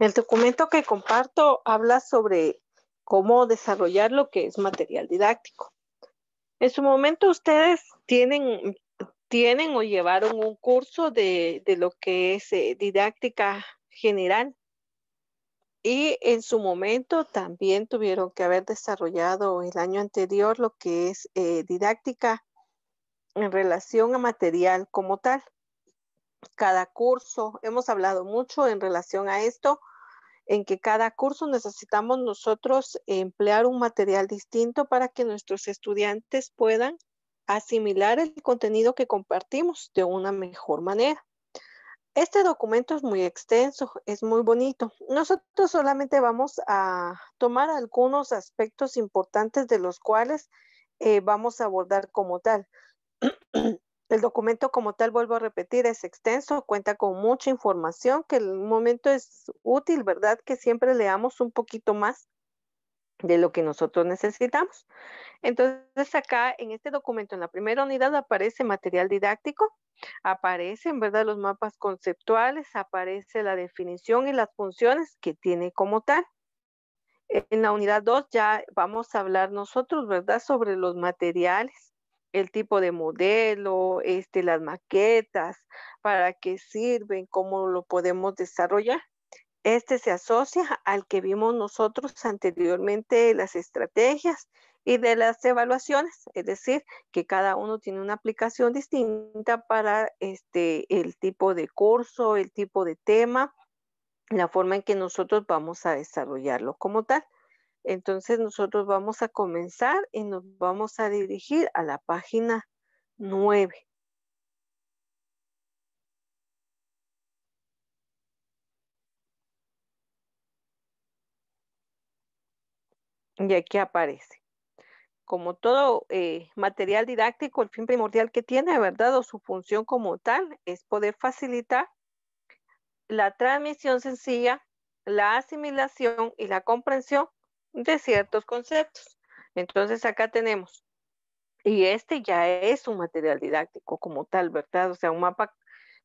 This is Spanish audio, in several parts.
El documento que comparto habla sobre cómo desarrollar lo que es material didáctico. En su momento ustedes tienen, tienen o llevaron un curso de, lo que es eh, didáctica general. Y en su momento también tuvieron que haber desarrollado el año anterior lo que es eh, didáctica en relación a material como tal cada curso. Hemos hablado mucho en relación a esto, en que cada curso necesitamos nosotros emplear un material distinto para que nuestros estudiantes puedan asimilar el contenido que compartimos de una mejor manera. Este documento es muy extenso, es muy bonito. Nosotros solamente vamos a tomar algunos aspectos importantes de los cuales eh, vamos a abordar como tal. El documento como tal, vuelvo a repetir, es extenso, cuenta con mucha información que el momento es útil, ¿verdad? Que siempre leamos un poquito más de lo que nosotros necesitamos. Entonces acá en este documento, en la primera unidad aparece material didáctico, aparecen, ¿verdad? Los mapas conceptuales, aparece la definición y las funciones que tiene como tal. En la unidad 2 ya vamos a hablar nosotros, ¿verdad? Sobre los materiales el tipo de modelo, este, las maquetas, para qué sirven, cómo lo podemos desarrollar. Este se asocia al que vimos nosotros anteriormente, las estrategias y de las evaluaciones, es decir, que cada uno tiene una aplicación distinta para este, el tipo de curso, el tipo de tema, la forma en que nosotros vamos a desarrollarlo como tal. Entonces nosotros vamos a comenzar y nos vamos a dirigir a la página 9. Y aquí aparece. Como todo eh, material didáctico, el fin primordial que tiene, ¿verdad? O su función como tal es poder facilitar la transmisión sencilla, la asimilación y la comprensión de ciertos conceptos. Entonces acá tenemos, y este ya es un material didáctico como tal, ¿verdad? O sea, un mapa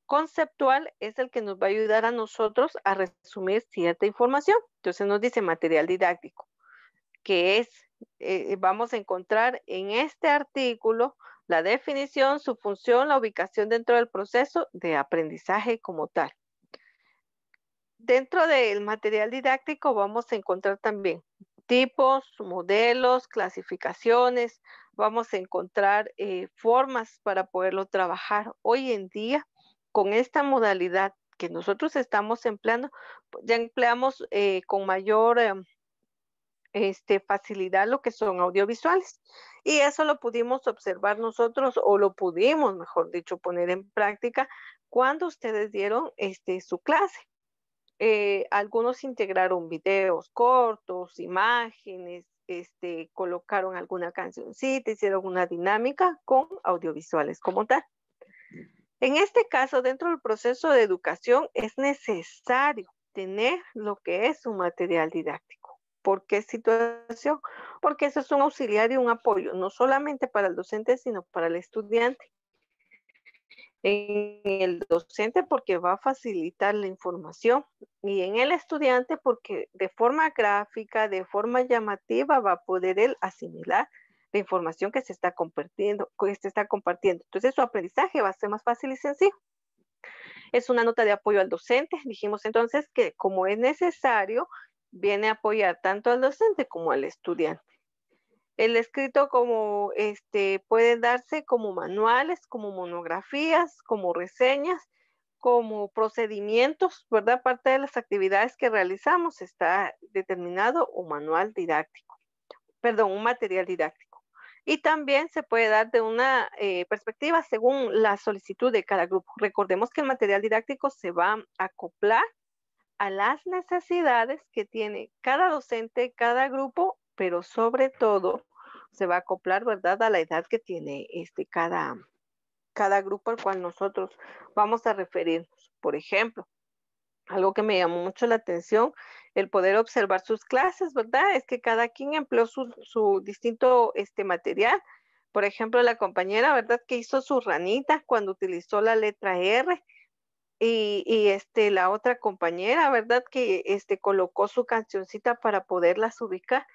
conceptual es el que nos va a ayudar a nosotros a resumir cierta información. Entonces nos dice material didáctico, que es, eh, vamos a encontrar en este artículo la definición, su función, la ubicación dentro del proceso de aprendizaje como tal. Dentro del material didáctico vamos a encontrar también tipos, modelos, clasificaciones, vamos a encontrar eh, formas para poderlo trabajar. Hoy en día, con esta modalidad que nosotros estamos empleando, pues, ya empleamos eh, con mayor em, este, facilidad lo que son audiovisuales. Y eso lo pudimos observar nosotros o lo pudimos, mejor dicho, poner en práctica cuando ustedes dieron este, su clase. Eh, algunos integraron videos cortos, imágenes, este, colocaron alguna cancioncita, hicieron una dinámica con audiovisuales como tal. En este caso, dentro del proceso de educación, es necesario tener lo que es un material didáctico. ¿Por qué situación? Porque eso es un auxiliar y un apoyo, no solamente para el docente, sino para el estudiante en el docente porque va a facilitar la información y en el estudiante porque de forma gráfica, de forma llamativa va a poder él asimilar la información que se está compartiendo, que se está compartiendo. Entonces su aprendizaje va a ser más fácil y sencillo. Es una nota de apoyo al docente. Dijimos entonces que como es necesario, viene a apoyar tanto al docente como al estudiante. El escrito como este puede darse como manuales, como monografías, como reseñas, como procedimientos, ¿verdad? Parte de las actividades que realizamos está determinado un manual didáctico, perdón, un material didáctico. Y también se puede dar de una eh, perspectiva según la solicitud de cada grupo. Recordemos que el material didáctico se va a acoplar a las necesidades que tiene cada docente, cada grupo pero sobre todo se va a acoplar, ¿verdad?, a la edad que tiene este, cada, grupo al cual nosotros vamos a referirnos. Por ejemplo, algo que me llamó mucho la atención, el poder observar sus clases, ¿verdad? Es que cada quien empleó su, su distinto este, material. Por ejemplo, la compañera, ¿verdad? Que hizo su ranita cuando utilizó la letra R. Y, este, la otra compañera, ¿verdad? Que este, colocó su cancioncita para poderlas ubicar.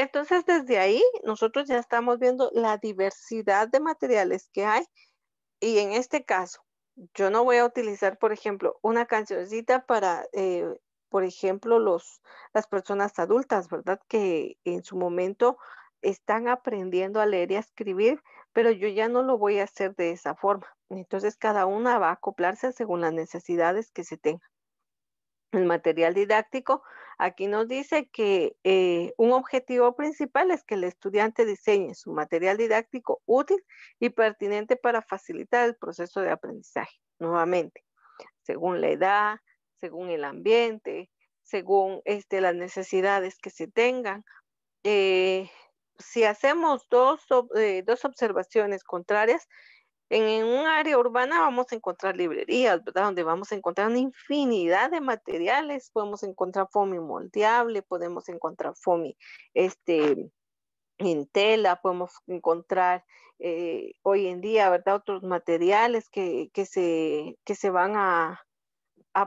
Entonces, desde ahí, nosotros ya estamos viendo la diversidad de materiales que hay. Y en este caso, yo no voy a utilizar, por ejemplo, una cancioncita para, eh, por ejemplo, los, las personas adultas, ¿verdad? Que en su momento están aprendiendo a leer y a escribir, pero yo ya no lo voy a hacer de esa forma. Entonces, cada una va a acoplarse según las necesidades que se tengan el material didáctico, aquí nos dice que eh, un objetivo principal es que el estudiante diseñe su material didáctico útil y pertinente para facilitar el proceso de aprendizaje, nuevamente, según la edad, según el ambiente, según este, las necesidades que se tengan. Eh, si hacemos dos eh, observaciones contrarias, en, un área urbana vamos a encontrar librerías, ¿verdad? Donde vamos a encontrar una infinidad de materiales. Podemos encontrar foamy moldeable, podemos encontrar foamy este, en tela, podemos encontrar eh, hoy en día, ¿verdad? Otros materiales que, que, se, van a,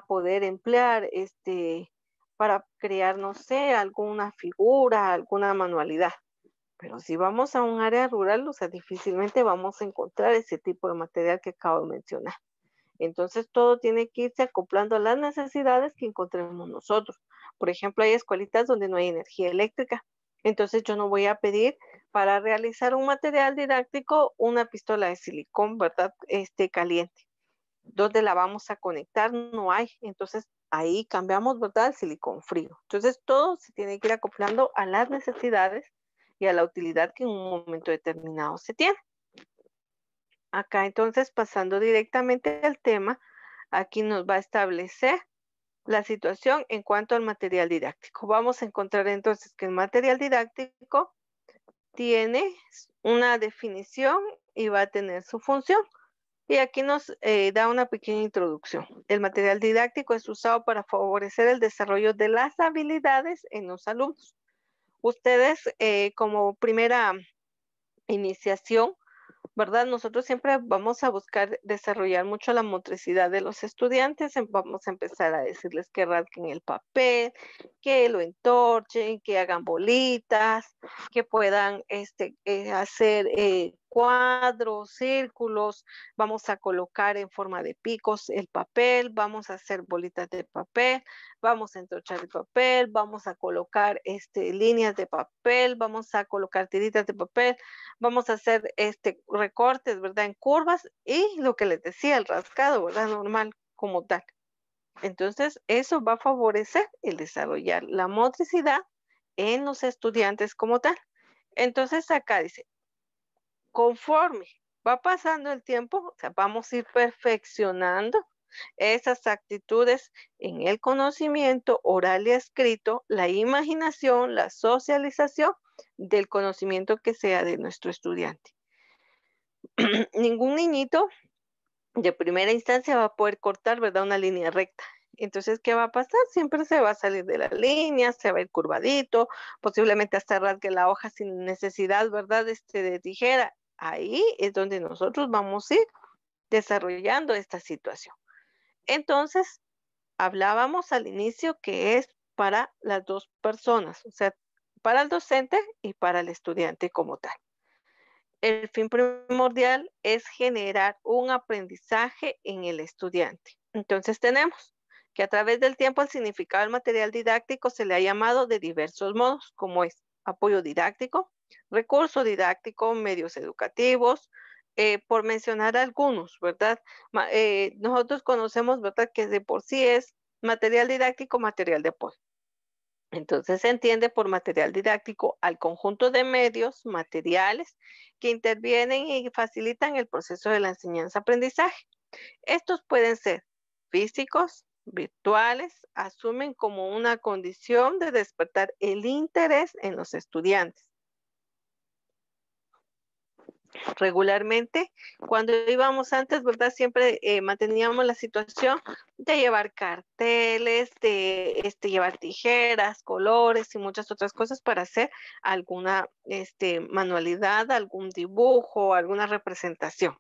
poder emplear este, para crear, no sé, alguna figura, alguna manualidad, pero si vamos a un área rural, o sea, difícilmente vamos a encontrar ese tipo de material que acabo de mencionar. Entonces, todo tiene que irse acoplando a las necesidades que encontremos nosotros. Por ejemplo, hay escuelitas donde no hay energía eléctrica. Entonces, yo no voy a pedir para realizar un material didáctico una pistola de silicón, ¿verdad? Este caliente. ¿Dónde la vamos a conectar? No hay. Entonces, ahí cambiamos, ¿verdad? El silicón frío. Entonces, todo se tiene que ir acoplando a las necesidades a la utilidad que en un momento determinado se tiene. Acá entonces, pasando directamente al tema, aquí nos va a establecer la situación en cuanto al material didáctico. Vamos a encontrar entonces que el material didáctico tiene una definición y va a tener su función. Y aquí nos eh, da una pequeña introducción. El material didáctico es usado para favorecer el desarrollo de las habilidades en los alumnos ustedes eh, como primera iniciación, ¿verdad? Nosotros siempre vamos a buscar desarrollar mucho la motricidad de los estudiantes. Em, vamos a empezar a decirles que rasquen el papel, que lo entorchen, que hagan bolitas, que puedan este, eh, hacer eh, cuadros, círculos, vamos a colocar en forma de picos el papel, vamos a hacer bolitas de papel, vamos a entrochar el papel, vamos a colocar este, líneas de papel, vamos a colocar tiritas de papel, vamos a hacer este, recortes, ¿verdad? En curvas y lo que les decía, el rascado, ¿verdad? Normal como tal. Entonces, eso va a favorecer el desarrollar la motricidad en los estudiantes como tal. Entonces acá dice, conforme va pasando el tiempo, vamos a ir perfeccionando esas actitudes en el conocimiento oral y escrito, la imaginación, la socialización del conocimiento que sea de nuestro estudiante. Ningún niñito de primera instancia va a poder cortar, ¿verdad? Una línea recta. Entonces, ¿qué va a pasar? Siempre se va a salir de la línea, se va a ir curvadito, posiblemente hasta rasgue la hoja sin necesidad, ¿verdad? Este, de tijera. Ahí es donde nosotros vamos a ir desarrollando esta situación. Entonces, hablábamos al inicio que es para las dos personas, o sea, para el docente y para el estudiante como tal. El fin primordial es generar un aprendizaje en el estudiante. Entonces tenemos que a través del tiempo el significado del material didáctico se le ha llamado de diversos modos, como es apoyo didáctico, recurso didáctico, medios educativos, eh, por mencionar algunos, ¿verdad? Eh, nosotros conocemos, ¿verdad?, que de por sí es material didáctico, material de apoyo. Entonces se entiende por material didáctico al conjunto de medios, materiales que intervienen y facilitan el proceso de la enseñanza-aprendizaje. Estos pueden ser físicos, virtuales, asumen como una condición de despertar el interés en los estudiantes regularmente. Cuando íbamos antes, ¿verdad? Siempre eh, manteníamos la situación de llevar carteles, de este, llevar tijeras, colores y muchas otras cosas para hacer alguna este, manualidad, algún dibujo, alguna representación.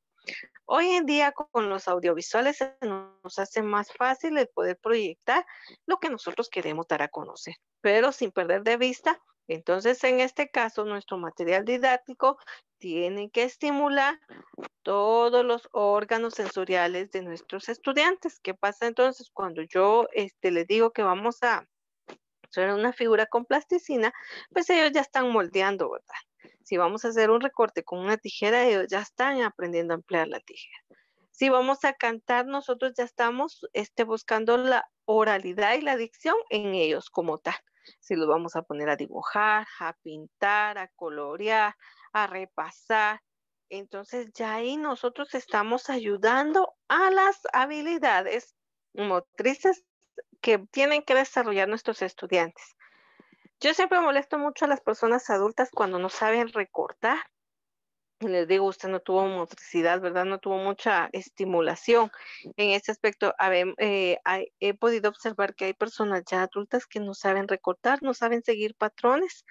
Hoy en día con los audiovisuales nos hace más fácil el poder proyectar lo que nosotros queremos dar a conocer, pero sin perder de vista entonces, en este caso, nuestro material didáctico tiene que estimular todos los órganos sensoriales de nuestros estudiantes. ¿Qué pasa entonces cuando yo este, les digo que vamos a hacer una figura con plasticina? Pues ellos ya están moldeando, ¿verdad? Si vamos a hacer un recorte con una tijera, ellos ya están aprendiendo a emplear la tijera. Si vamos a cantar, nosotros ya estamos este, buscando la oralidad y la dicción en ellos como tal si lo vamos a poner a dibujar, a pintar, a colorear, a repasar. Entonces ya ahí nosotros estamos ayudando a las habilidades motrices que tienen que desarrollar nuestros estudiantes. Yo siempre molesto mucho a las personas adultas cuando no saben recortar les digo, usted no tuvo motricidad, ¿verdad? No tuvo mucha estimulación. En este aspecto, eh, he podido observar que hay personas ya adultas que no saben recortar, no saben seguir patrones,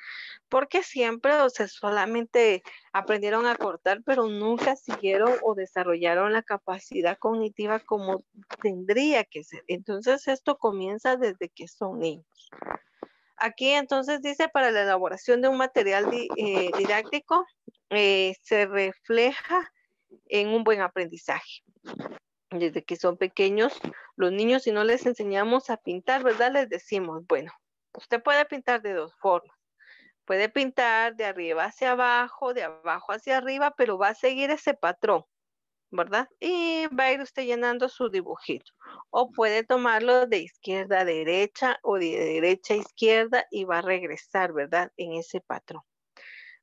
porque siempre, o sea, solamente aprendieron a cortar, pero nunca siguieron o desarrollaron la capacidad cognitiva como tendría que ser. Entonces, esto comienza desde que son niños. Aquí entonces dice para la elaboración de un material eh, didáctico, eh, se refleja en un buen aprendizaje. Desde que son pequeños, los niños si no les enseñamos a pintar, ¿verdad? Les decimos, bueno, usted puede pintar de dos formas. Puede pintar de arriba hacia abajo, de abajo hacia arriba, pero va a seguir ese patrón. ¿verdad? Y va a ir usted llenando su dibujito. O puede tomarlo de izquierda a derecha o de derecha a izquierda y va a regresar, ¿verdad? En ese patrón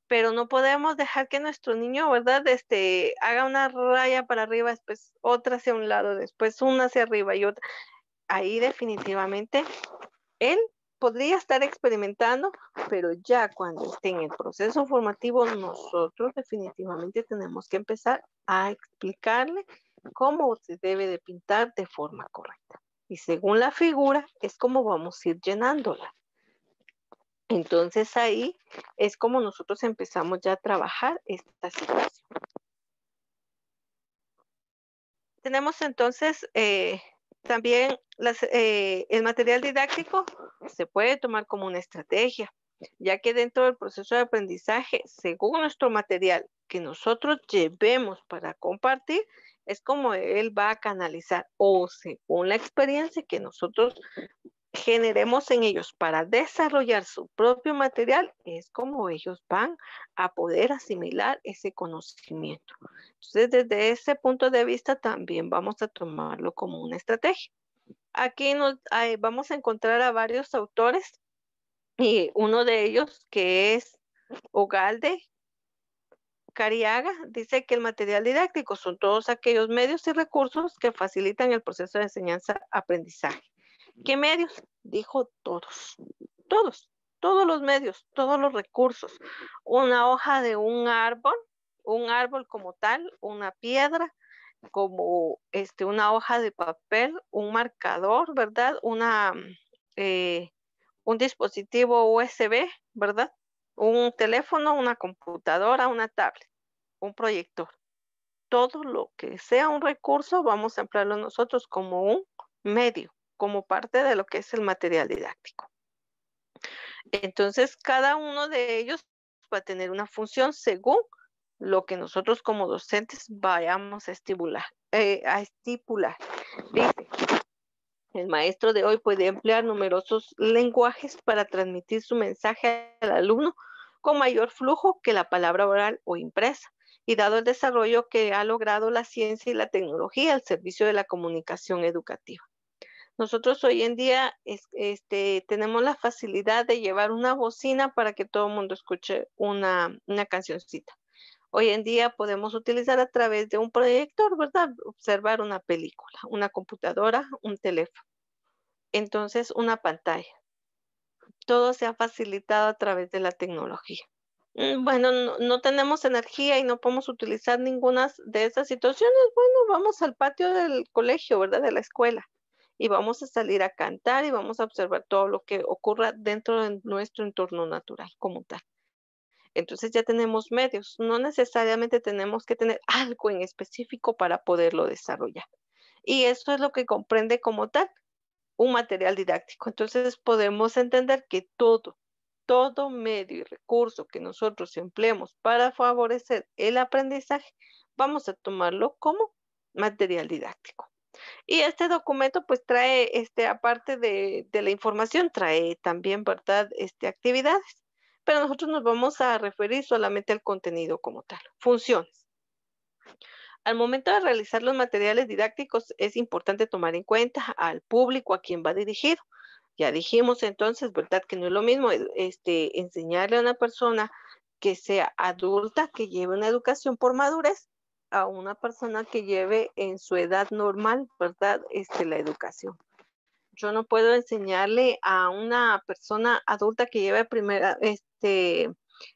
pero no podemos dejar que nuestro niño, ¿verdad? Este, haga una raya para arriba, después otra hacia un lado, después una hacia arriba y otra. Ahí definitivamente él podría estar experimentando, pero ya cuando esté en el proceso formativo, nosotros definitivamente tenemos que empezar a explicarle cómo se debe de pintar de forma correcta. Y según la figura, es como vamos a ir llenándola. Entonces ahí es como nosotros empezamos ya a trabajar esta situación. Tenemos entonces eh, también eh, el material didáctico se puede tomar como una estrategia, ya que dentro del proceso de aprendizaje, según nuestro material que nosotros llevemos para compartir, es como él va a canalizar o según la experiencia que nosotros generemos en ellos para desarrollar su propio material es como ellos van a poder asimilar ese conocimiento. Entonces, desde ese punto de vista también vamos a tomarlo como una estrategia. Aquí nos, vamos a encontrar a varios autores y uno de ellos que es Ogalde Cariaga dice que el material didáctico son todos aquellos medios y recursos que facilitan el proceso de enseñanza-aprendizaje ¿Qué medios? Dijo todos, todos, todos los medios, todos los recursos. Una hoja de un árbol, un árbol como tal, una piedra, como este, una hoja de papel, un marcador, ¿verdad? Una, eh, un dispositivo USB, ¿verdad? Un teléfono, una computadora, una tablet, un proyector. Todo lo que sea un recurso, vamos a emplearlo nosotros como un medio como parte de lo que es el material didáctico. Entonces, cada uno de ellos va a tener una función según lo que nosotros como docentes vayamos eh, a estipular. Dice, el maestro de hoy puede emplear numerosos lenguajes para transmitir su mensaje al alumno con mayor flujo que la palabra oral o impresa. Y dado el desarrollo que ha logrado la ciencia y la tecnología al servicio de la comunicación educativa. Nosotros hoy en día este, tenemos la facilidad de llevar una bocina para que todo el mundo escuche una, cancioncita. Hoy en día podemos utilizar a través de un proyector, ¿verdad? Observar una película, una computadora, un teléfono. Entonces, una pantalla. Todo se ha facilitado a través de la tecnología. Mm, bueno, no, no tenemos energía y no podemos utilizar ninguna de esas situaciones. Bueno, vamos al patio del colegio, ¿verdad? De la escuela y vamos a salir a cantar y vamos a observar todo lo que ocurra dentro de nuestro entorno natural como tal. Entonces ya tenemos medios, no necesariamente tenemos que tener algo en específico para poderlo desarrollar. Y eso es lo que comprende como tal un material didáctico. Entonces podemos entender que todo, todo medio y recurso que nosotros empleemos para favorecer el aprendizaje, vamos a tomarlo como material didáctico. Y este documento pues trae, este, aparte de, la información, trae también, ¿verdad? Este, actividades. Pero nosotros nos vamos a referir solamente al contenido como tal. Funciones. Al momento de realizar los materiales didácticos es importante tomar en cuenta al público a quien va dirigido. Ya dijimos entonces, ¿verdad? Que no es lo mismo eh, este, enseñarle a una persona que sea adulta, que lleve una educación por madurez, a una persona que lleve en su edad normal, ¿verdad? Este, la educación. Yo no puedo enseñarle a una persona adulta que lleve primera, este,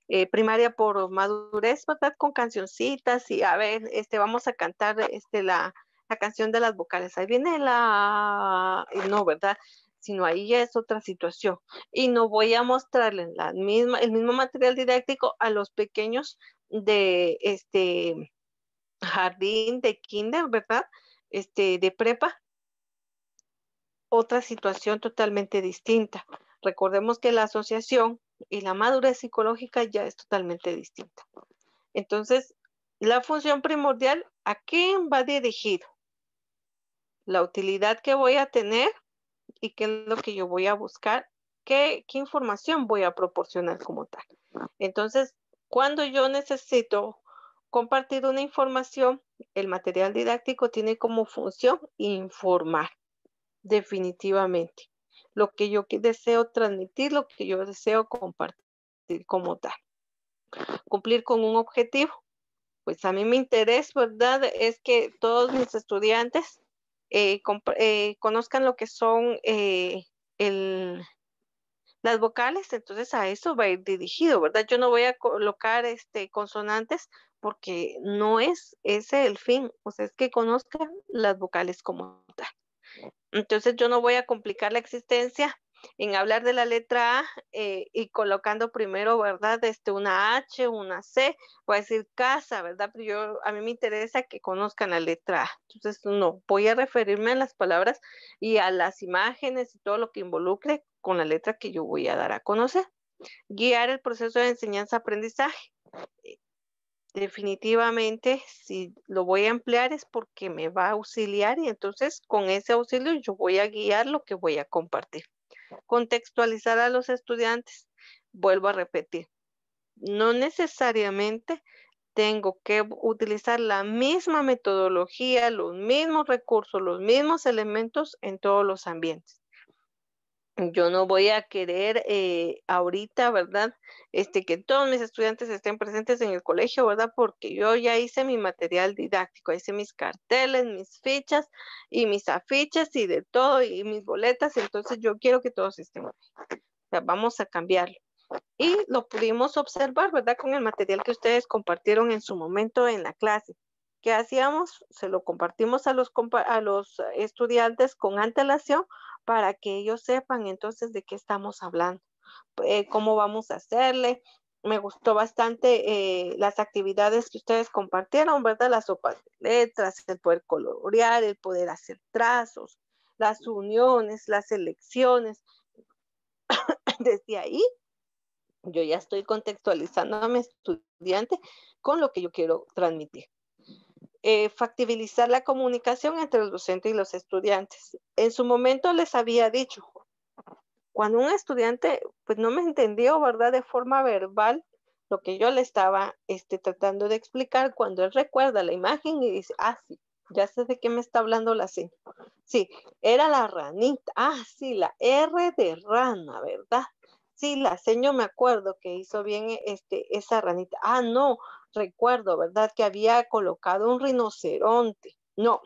eh, primaria por madurez, ¿verdad? Con cancioncitas y a ver, este, vamos a cantar este, la, la canción de las vocales. Ahí viene la... No, ¿verdad? sino ahí ya es otra situación. Y no voy a mostrarle la misma, el mismo material didáctico a los pequeños de este jardín, de kinder, ¿verdad? Este, de prepa, otra situación totalmente distinta. Recordemos que la asociación y la madurez psicológica ya es totalmente distinta. Entonces, la función primordial, ¿a quién va dirigido? La utilidad que voy a tener y qué es lo que yo voy a buscar, qué, qué información voy a proporcionar como tal. Entonces, cuando yo necesito compartir una información, el material didáctico tiene como función informar, definitivamente. Lo que yo deseo transmitir, lo que yo deseo compartir como tal. Cumplir con un objetivo. Pues a mí me interesa, ¿verdad? Es que todos mis estudiantes eh, eh, conozcan lo que son eh, las vocales, entonces a eso va a ir dirigido, ¿verdad? Yo no voy a colocar este, consonantes porque no es ese el fin, o sea, es que conozcan las vocales como tal. Entonces yo no voy a complicar la existencia en hablar de la letra A eh, y colocando primero, ¿verdad? Este, una H, una C, voy a decir casa, ¿verdad? Pero yo, a mí me interesa que conozcan la letra A. Entonces, no, voy a referirme a las palabras y a las imágenes y todo lo que involucre con la letra que yo voy a dar a conocer. Guiar el proceso de enseñanza-aprendizaje definitivamente si lo voy a emplear es porque me va a auxiliar y entonces con ese auxilio yo voy a guiar lo que voy a compartir. Contextualizar a los estudiantes, vuelvo a repetir, no necesariamente tengo que utilizar la misma metodología, los mismos recursos, los mismos elementos en todos los ambientes yo no voy a querer eh, ahorita, ¿verdad? Este, que todos mis estudiantes estén presentes en el colegio, ¿verdad? Porque yo ya hice mi material didáctico, hice mis carteles, mis fichas y mis afiches y de todo y mis boletas, entonces yo quiero que todos estén O vamos a cambiarlo. Y lo pudimos observar, ¿verdad? Con el material que ustedes compartieron en su momento en la clase. ¿Qué hacíamos? Se lo compartimos a los estudiantes con antelación para que ellos sepan entonces de qué estamos hablando, eh, cómo vamos a hacerle. Me gustó bastante eh, las actividades que ustedes compartieron, ¿verdad? Las sopas de letras, el poder colorear, el poder hacer trazos, las uniones, las elecciones. Desde ahí, yo ya estoy contextualizando a mi estudiante con lo que yo quiero transmitir. Eh, factibilizar la comunicación entre los docentes y los estudiantes. En su momento les había dicho, cuando un estudiante pues no me entendió, ¿verdad? De forma verbal lo que yo le estaba este, tratando de explicar, cuando él recuerda la imagen y dice, ah, sí, ya sé de qué me está hablando la señora. Sí, era la ranita, ah, sí, la R de rana, ¿verdad? Sí, la señor me acuerdo que hizo bien este, esa ranita. Ah, no, recuerdo, ¿verdad? Que había colocado un rinoceronte. No,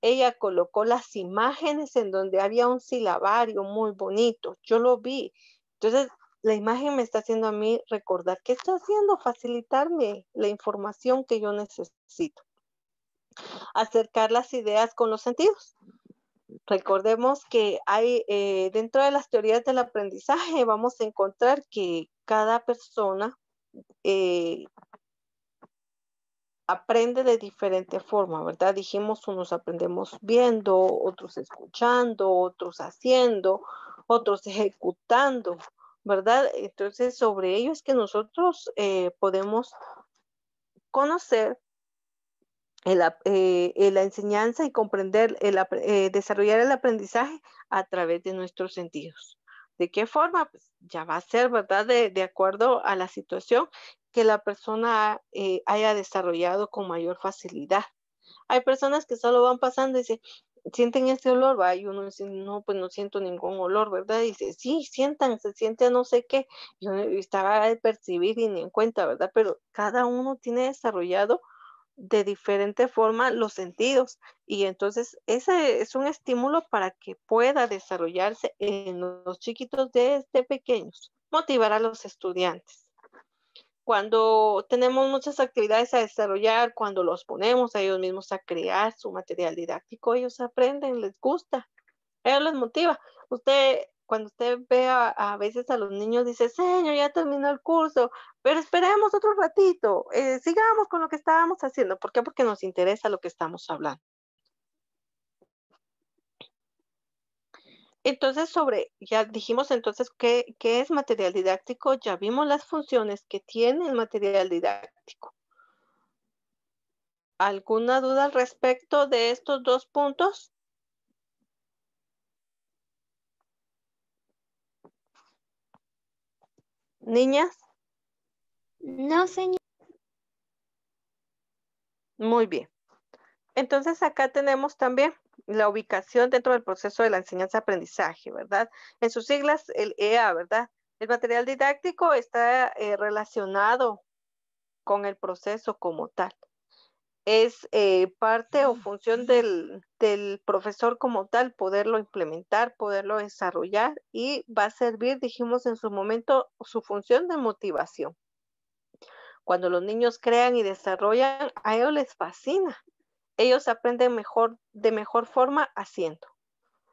ella colocó las imágenes en donde había un silabario muy bonito. Yo lo vi. Entonces, la imagen me está haciendo a mí recordar qué está haciendo, facilitarme la información que yo necesito. Acercar las ideas con los sentidos. Recordemos que hay eh, dentro de las teorías del aprendizaje vamos a encontrar que cada persona eh, aprende de diferente forma, ¿verdad? Dijimos, unos aprendemos viendo, otros escuchando, otros haciendo, otros ejecutando, ¿verdad? Entonces, sobre ello es que nosotros eh, podemos conocer eh, eh, la enseñanza y comprender, el, desarrollar el aprendizaje a través de nuestros sentidos. ¿De qué forma? Pues ya va a ser, ¿verdad? De, de acuerdo a la situación que la persona eh, haya desarrollado con mayor facilidad. Hay personas que solo van pasando y dicen, sienten este olor, va, y uno dice, no, pues no siento ningún olor, ¿verdad? Y dice, sí, sientan, se siente no sé qué. Yo estaba de percibir y ni en cuenta, ¿verdad? Pero cada uno tiene desarrollado de diferente forma los sentidos y entonces ese es un estímulo para que pueda desarrollarse en los chiquitos desde pequeños, motivar a los estudiantes. Cuando tenemos muchas actividades a desarrollar, cuando los ponemos a ellos mismos a crear su material didáctico, ellos aprenden, les gusta, ellos les motiva. Usted cuando usted ve a, veces a los niños, dice, señor, ya terminó el curso, pero esperemos otro ratito, eh, sigamos con lo que estábamos haciendo. ¿Por qué? Porque nos interesa lo que estamos hablando. Entonces, sobre, ya dijimos entonces qué, qué es material didáctico, ya vimos las funciones que tiene el material didáctico. ¿Alguna duda al respecto de estos dos puntos? ¿Niñas? No, señor. Muy bien. Entonces acá tenemos también la ubicación dentro del proceso de la enseñanza-aprendizaje, ¿verdad? En sus siglas, el EA, ¿verdad? El material didáctico está eh, relacionado con el proceso como tal es eh, parte o ah, función del, profesor como tal poderlo implementar, poderlo desarrollar y va a servir, dijimos en su momento, su función de motivación. Cuando los niños crean y desarrollan, a ellos les fascina. Ellos aprenden mejor, de mejor forma haciendo.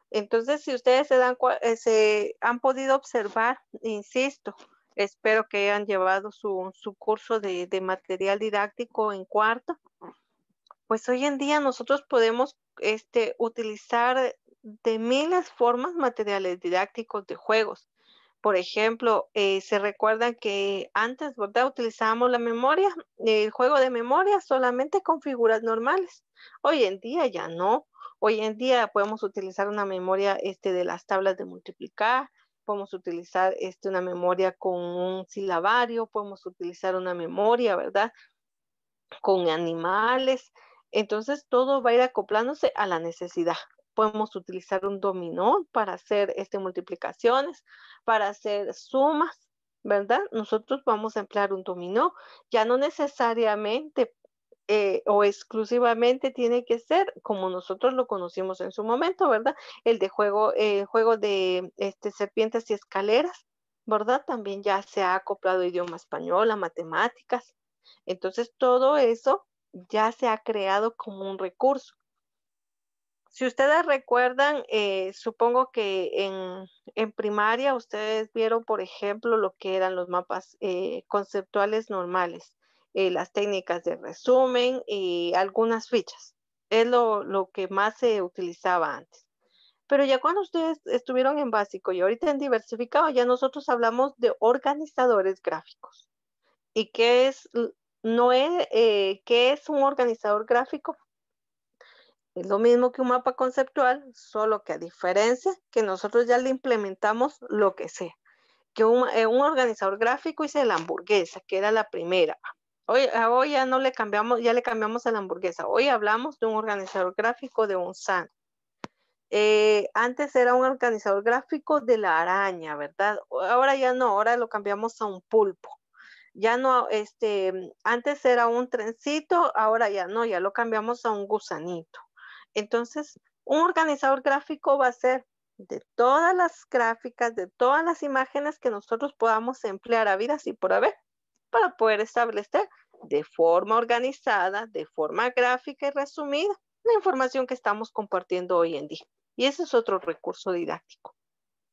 Entonces, si ustedes se, dan, eh, se han podido observar, insisto, Espero que hayan llevado su, su curso de, de, material didáctico en cuarto. Pues hoy en día nosotros podemos este, utilizar de miles formas materiales didácticos de juegos. Por ejemplo, eh, se recuerdan que antes, ¿verdad? Utilizábamos la memoria, el juego de memoria solamente con figuras normales. Hoy en día ya no. Hoy en día podemos utilizar una memoria este, de las tablas de multiplicar, podemos utilizar este, una memoria con un silabario, podemos utilizar una memoria, ¿verdad? Con animales. Entonces todo va a ir acoplándose a la necesidad. Podemos utilizar un dominó para hacer este, multiplicaciones, para hacer sumas, ¿verdad? Nosotros vamos a emplear un dominó. Ya no necesariamente eh, o exclusivamente tiene que ser como nosotros lo conocimos en su momento, ¿verdad? El de juego, eh, juego de este, serpientes y escaleras, ¿verdad? También ya se ha acoplado idioma español, a matemáticas. Entonces todo eso ya se ha creado como un recurso. Si ustedes recuerdan, eh, supongo que en, primaria ustedes vieron, por ejemplo, lo que eran los mapas conceptuales normales. Eh, las técnicas de resumen y algunas fichas. Es lo, lo que más se utilizaba antes. Pero ya cuando ustedes estuvieron en básico y ahorita en diversificado, ya nosotros hablamos de organizadores gráficos. ¿Y qué es, no es, eh, qué es un organizador gráfico? Es lo mismo que un mapa conceptual, solo que a diferencia que nosotros ya le implementamos lo que sea. Que un, eh, un organizador gráfico hice la hamburguesa, que era la primera. Ah, hoy, ya no le cambiamos, ya le cambiamos a la hamburguesa. Hoy hablamos de un organizador gráfico de un san. Eh, antes era un organizador gráfico de la araña, ¿verdad? Ahora ya no, ahora lo cambiamos a un pulpo. Ya no, este, mm, antes era un trencito, ahora ya no, ya lo cambiamos a un gusanito. Entonces, un organizador gráfico va a ser de todas las gráficas, de todas las imágenes que nosotros podamos emplear a vida, y por haber para poder establecer de forma organizada, de forma gráfica y resumida la información que estamos compartiendo hoy en día. Y ese es otro recurso didáctico.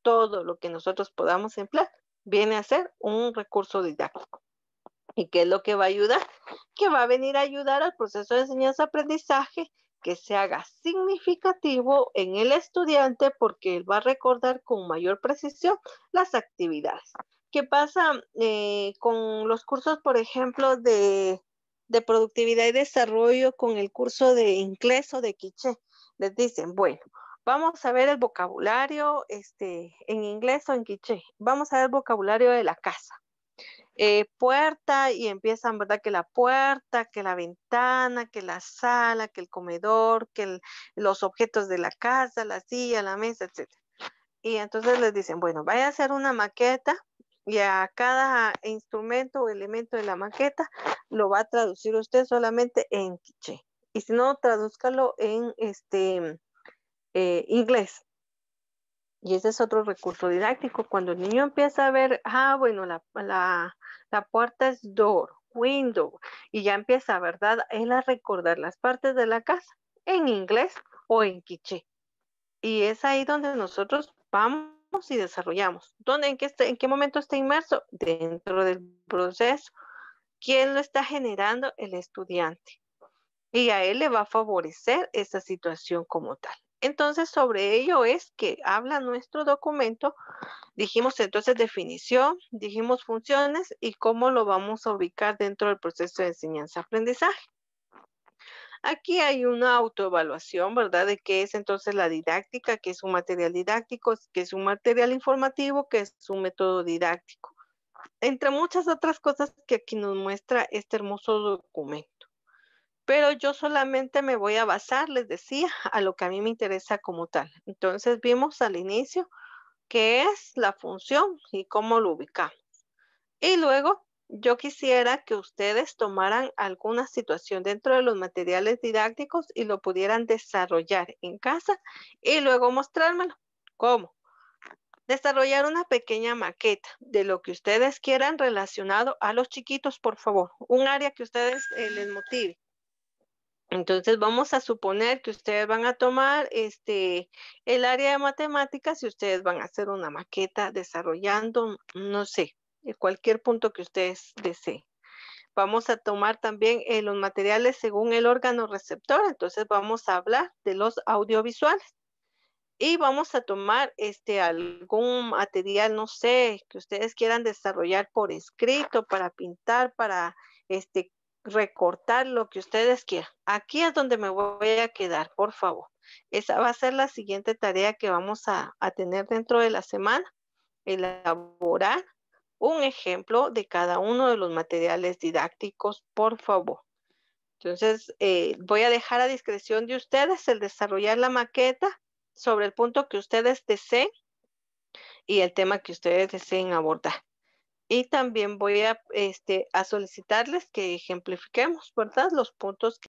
Todo lo que nosotros podamos emplear viene a ser un recurso didáctico. ¿Y qué es lo que va a ayudar? Que va a venir a ayudar al proceso de enseñanza-aprendizaje que se haga significativo en el estudiante porque él va a recordar con mayor precisión las actividades. ¿Qué pasa eh, con los cursos, por ejemplo, de, productividad y desarrollo con el curso de inglés o de quiche? Les dicen, bueno, vamos a ver el vocabulario este, en inglés o en quiche. Vamos a ver el vocabulario de la casa. Eh, puerta y empiezan, ¿verdad? Que la puerta, que la ventana, que la sala, que el comedor, que los objetos de la casa, la silla, la mesa, etc. Y entonces les dicen, bueno, vaya a hacer una maqueta y a cada instrumento o elemento de la maqueta lo va a traducir usted solamente en quiche. Y si no, tradúzcalo en este eh, inglés. Y ese es otro recurso didáctico. Cuando el niño empieza a ver, ah, bueno, la, la puerta es door, window, y ya empieza, ¿verdad? Él a recordar las partes de la casa en inglés o en quiche. Y es ahí donde nosotros vamos y desarrollamos. ¿Dónde, en, qué, este, en qué momento está inmerso? Dentro del proceso. ¿Quién lo está generando? El estudiante. Y a él le va a favorecer esa situación como tal. Entonces, sobre ello es que habla nuestro documento. Dijimos entonces definición, dijimos funciones y cómo lo vamos a ubicar dentro del proceso de enseñanza-aprendizaje. Aquí hay una autoevaluación, ¿verdad? De qué es entonces la didáctica, qué es un material didáctico, qué es un material informativo, qué es un método didáctico. Entre muchas otras cosas que aquí nos muestra este hermoso documento. Pero yo solamente me voy a basar, les decía, a lo que a mí me interesa como tal. Entonces vimos al inicio qué es la función y cómo lo ubicamos. Y luego yo quisiera que ustedes tomaran alguna situación dentro de los materiales didácticos y lo pudieran desarrollar en casa y luego mostrármelo. ¿Cómo? Desarrollar una pequeña maqueta de lo que ustedes quieran relacionado a los chiquitos, por favor. Un área que ustedes eh, les motive. Entonces vamos a suponer que ustedes van a tomar este, el área de matemáticas y ustedes van a hacer una maqueta desarrollando, no sé, cualquier punto que ustedes deseen. Vamos a tomar también eh, los materiales según el órgano receptor, entonces vamos a hablar de los audiovisuales. Y vamos a tomar este, algún material, no sé, que ustedes quieran desarrollar por escrito, para pintar, para este, recortar lo que ustedes quieran. Aquí es donde me voy a quedar, por favor. Esa va a ser la siguiente tarea que vamos a tener dentro de la semana, elaborar un ejemplo de cada uno de los materiales didácticos, por favor. Entonces, eh, voy a dejar a discreción de ustedes el desarrollar la maqueta sobre el punto que ustedes deseen y el tema que ustedes deseen abordar. Y también voy a, este, a solicitarles que ejemplifiquemos, ¿verdad? Los puntos que